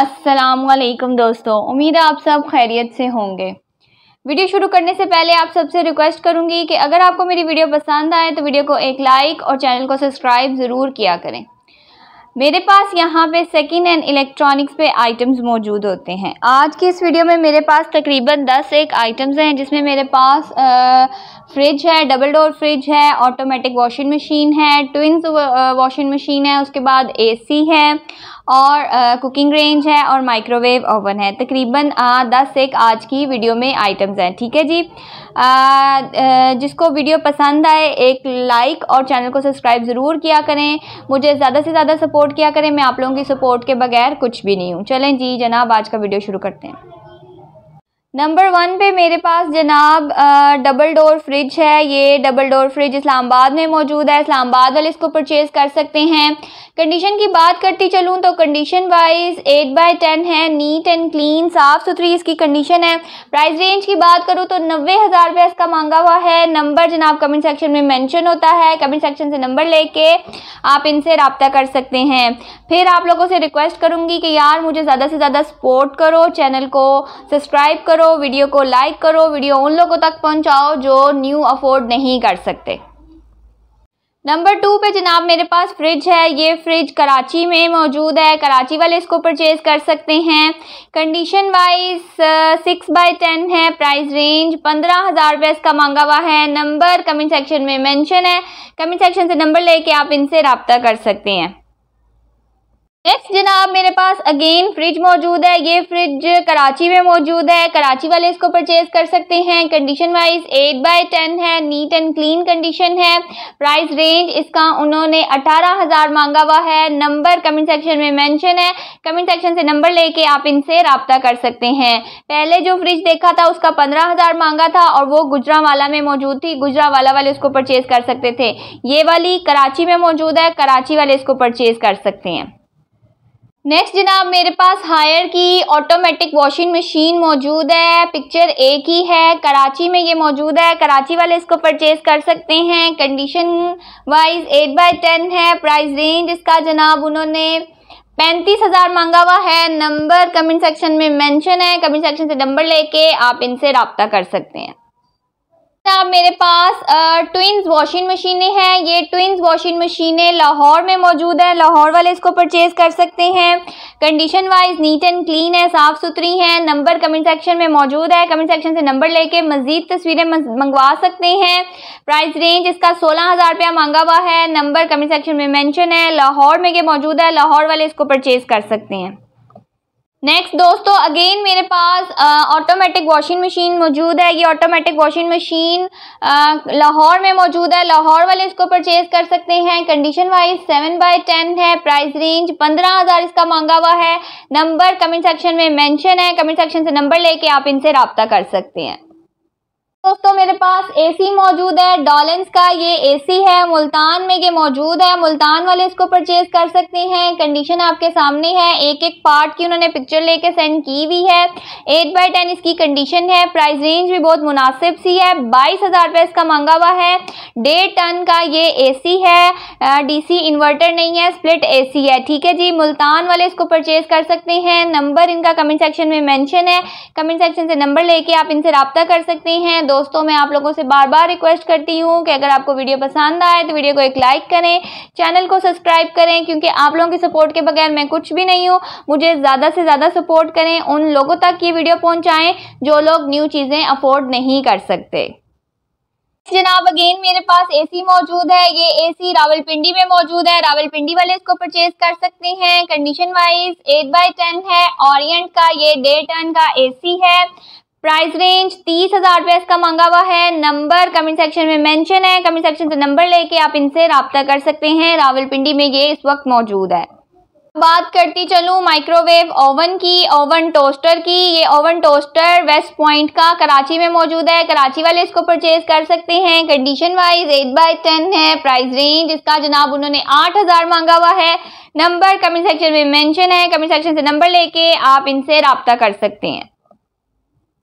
असलकम दोस्तों उम्मीद है आप सब खैरियत से होंगे वीडियो शुरू करने से पहले आप सबसे रिक्वेस्ट करूंगी कि अगर आपको मेरी वीडियो पसंद आए तो वीडियो को एक लाइक और चैनल को सब्सक्राइब ज़रूर किया करें मेरे पास यहाँ पे सेकेंड हैंड इलेक्ट्रॉनिक्स पे आइटम्स मौजूद होते हैं आज की इस वीडियो में मेरे पास तकरीबन दस एक आइटम्स हैं जिसमें मेरे पास आ, फ्रिज है डबल डोर फ्रिज है ऑटोमेटिक वॉशिंग मशीन है ट्विन वॉशिंग मशीन है उसके बाद एसी है और कुकिंग रेंज है और माइक्रोवेव ओवन है तकरीबन दस एक आज की वीडियो में आइटम्स हैं ठीक है जी आ, आ, जिसको वीडियो पसंद आए एक लाइक और चैनल को सब्सक्राइब ज़रूर किया करें मुझे ज़्यादा से ज़्यादा सपोर्ट किया करें मैं आप लोगों की सपोर्ट के बगैर कुछ भी नहीं हूँ चलें जी जनाब आज का वीडियो शुरू करते हैं नंबर वन पे मेरे पास जनाब डबल डोर फ्रिज है ये डबल डोर फ्रिज इस्लामाबाद में मौजूद है इस्लामाबाद वाले इसको परचेज़ कर सकते हैं कंडीशन की बात करती चलूँ तो condition wise eight by ten है नीट एंड क्लीन साफ़ सुथरी इसकी कंडीशन है प्राइस रेंज की बात करूँ तो नब्बे हज़ार रुपये इसका मांगा हुआ है नंबर जनाब कमेंट सेक्शन में मैंशन होता है कमेंट सेक्शन से नंबर लेके आप इनसे रबता कर सकते हैं फिर आप लोगों से रिक्वेस्ट करूँगी कि यार मुझे ज़्यादा से ज़्यादा सपोर्ट करो चैनल को सब्सक्राइब करो करो वीडियो को लाइक करो वीडियो उन लोगों तक पहुंचाओ जो न्यू अफोर्ड नहीं कर सकते नंबर टू पे जनाब मेरे पास फ्रिज है ये फ्रिज कराची में मौजूद है कराची वाले इसको परचेज़ कर सकते हैं condition wise six by ten है प्राइस रेंज पंद्रह हज़ार रुपये इसका मांगा हुआ है नंबर कमेंट सेक्शन में मेंशन है कमेंट सेक्शन से नंबर लेके आप इनसे रबता कर सकते हैं नेक्स्ट जनाब मेरे पास अगेन फ्रिज मौजूद है ये फ्रिज कराची में मौजूद है कराची वाले इसको परचेज कर सकते हैं condition wise eight by ten है नीट एंड क्लीन कंडीशन है प्राइस रेंज इसका उन्होंने अठारह हज़ार मांगा हुआ है नंबर कमेंट सेक्शन में मेंशन है कमेंट सेक्शन से नंबर लेके आप इनसे रबता कर सकते हैं पहले जो फ्रिज देखा था उसका पंद्रह हज़ार मांगा था और वो गुजरा में मौजूद थी गुजरा वाले उसको परचेज़ कर सकते थे ये वाली कराची में मौजूद है कराची वाले इसको परचेज़ कर सकते हैं नेक्स्ट जनाब मेरे पास हायर की ऑटोमेटिक वॉशिंग मशीन मौजूद है पिक्चर ए की है कराची में ये मौजूद है कराची वाले इसको परचेज कर सकते हैं condition wise eight by ten है प्राइस रेंज इसका जनाब उन्होंने पैंतीस हज़ार मांगा हुआ है नंबर कमेंट सेक्शन में मेंशन है कमेंट सेक्शन से नंबर लेके आप इनसे रबता कर सकते हैं आप मेरे पास ट्विंस वॉशिंग मशीनें हैं ये ट्विंस वॉशिंग मशीनें लाहौर में मौजूद है लाहौर वाले इसको परचेज़ कर सकते हैं condition wise neat and clean है साफ़ सुथरी हैं नंबर कमेंट सेक्शन में मौजूद है कमेंट सेक्शन से नंबर लेके मज़ीद तस्वीरें मंगवा सकते हैं प्राइस रेंज इसका सोलह हज़ार रुपया मांगा हुआ है नंबर कमेंट सेक्शन में मैंशन है लाहौर में ये मौजूद है लाहौर वाले इसको परचेज़ कर सकते हैं नेक्स्ट दोस्तों अगेन मेरे पास ऑटोमेटिक वॉशिंग मशीन मौजूद है ये ऑटोमेटिक वॉशिंग मशीन लाहौर में मौजूद है लाहौर वाले इसको परचेज कर सकते हैं condition wise seven by ten है प्राइस रेंज पंद्रह हज़ार इसका मांगा हुआ है नंबर कमेंट सेक्शन में मेंशन है कमेंट सेक्शन से नंबर लेके आप इनसे रबता कर सकते हैं दोस्तों मेरे पास एसी मौजूद है डॉलेंस का ये एसी है मुल्तान में ये मौजूद है मुल्तान वाले इसको परचेज कर सकते हैं कंडीशन आपके सामने है एक एक पार्ट की उन्होंने पिक्चर लेके सेंड की हुई है एट बाई टेन इसकी कंडीशन है प्राइस रेंज भी बहुत मुनासिब सी है बाईस हज़ार रुपये इसका मंगा हुआ है डेढ़ टन का ये ए है डी इन्वर्टर नहीं है स्प्लिट ए है ठीक है जी मुल्तान वाले इसको परचेज कर सकते हैं नंबर इनका कमेंट सेक्शन में मैंशन है कमेंट सेक्शन से नंबर लेके आप इनसे रबता कर सकते हैं दोस्तों मैं आप लोगों से बार बार रिक्वेस्ट करती हूँ कि अगर आपको वीडियो पसंद आए तो वीडियो को एक लाइक करें चैनल को सब्सक्राइब करें क्योंकि आप लोगों की सपोर्ट के बगैर मैं कुछ भी नहीं हूँ मुझे ज़्यादा से ज़्यादा सपोर्ट करें उन लोगों तक ये वीडियो पहुँचाएँ जो लोग न्यू चीज़ें अफोर्ड नहीं कर सकते जनाब अगेन मेरे पास एसी मौजूद है ये एसी रावलपिंडी में मौजूद है रावलपिंडी वाले इसको परचेज कर सकते हैं condition wise eight by ten है ओरिएंट का ये डे टन का एसी है प्राइस रेंज तीस हजार रुपये इसका मांगा हुआ है नंबर कमेंट सेक्शन में मेंशन है कमेंट सेक्शन से नंबर लेके आप इनसे रबता कर सकते हैं रावलपिंडी में ये इस वक्त मौजूद है बात करती चलूँ माइक्रोवेव ओवन की ओवन टोस्टर की ये ओवन टोस्टर वेस्ट पॉइंट का कराची में मौजूद है कराची वाले इसको परचेज कर सकते हैं condition wise eight by ten है प्राइस रेंज इसका जनाब उन्होंने आठ हज़ार मांगा हुआ है नंबर कमेंट सेक्शन में मेंशन है कमेंट सेक्शन से नंबर लेके आप इनसे रबता कर सकते हैं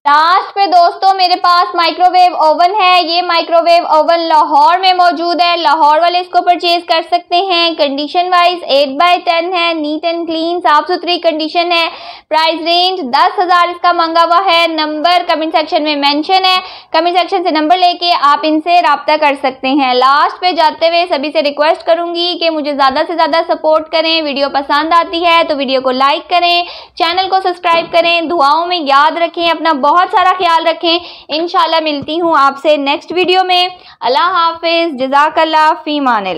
लास्ट पे दोस्तों मेरे पास माइक्रोवेव ओवन है ये माइक्रोवेव ओवन लाहौर में मौजूद है लाहौर वाले इसको परचेज कर सकते हैं condition wise eight by ten है नीट एंड क्लीन साफ सुथरी कंडीशन है प्राइस रेंज दस हज़ार इसका मंगा हुआ है नंबर कमेंट सेक्शन में मेंशन है कमेंट सेक्शन से नंबर लेके आप इनसे रबता कर सकते हैं लास्ट पे जाते हुए सभी से रिक्वेस्ट करूँगी कि मुझे ज़्यादा से ज़्यादा सपोर्ट करें वीडियो पसंद आती है तो वीडियो को लाइक करें चैनल को सब्सक्राइब करें दुआओं में याद रखें अपना बहुत बहुत सारा ख्याल रखें इन मिलती हूँ आपसे नेक्स्ट वीडियो में अल्लाह हाफिज़ जजाकल्ला फीमान